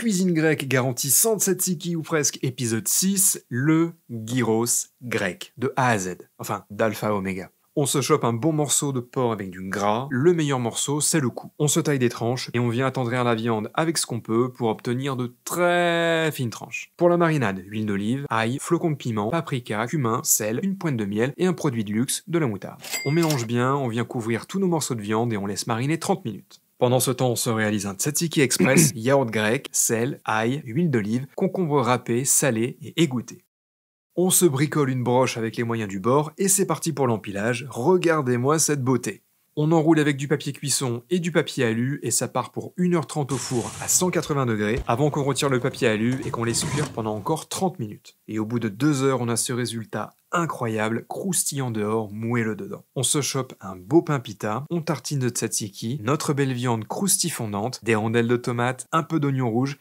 Cuisine grecque garantie sans siki ou presque, épisode 6, le gyros grec, de A à Z, enfin d'alpha oméga. On se chope un bon morceau de porc avec du gras, le meilleur morceau c'est le cou. On se taille des tranches et on vient attendrir la viande avec ce qu'on peut pour obtenir de très fines tranches. Pour la marinade, huile d'olive, ail, flocons de piment, paprika, cumin, sel, une pointe de miel et un produit de luxe, de la moutarde. On mélange bien, on vient couvrir tous nos morceaux de viande et on laisse mariner 30 minutes. Pendant ce temps, on se réalise un tzatziki express, yaourt grec, sel, ail, huile d'olive, concombre râpé, salé et égoutté. On se bricole une broche avec les moyens du bord et c'est parti pour l'empilage. Regardez-moi cette beauté. On enroule avec du papier cuisson et du papier alu et ça part pour 1h30 au four à 180 degrés avant qu'on retire le papier alu et qu'on laisse cuire pendant encore 30 minutes. Et au bout de 2 heures, on a ce résultat incroyable, croustillant dehors, le dedans. On se chope un beau pain pita, on tartine de tzatziki, notre belle viande croustifondante, des rondelles de tomates, un peu d'oignon rouge,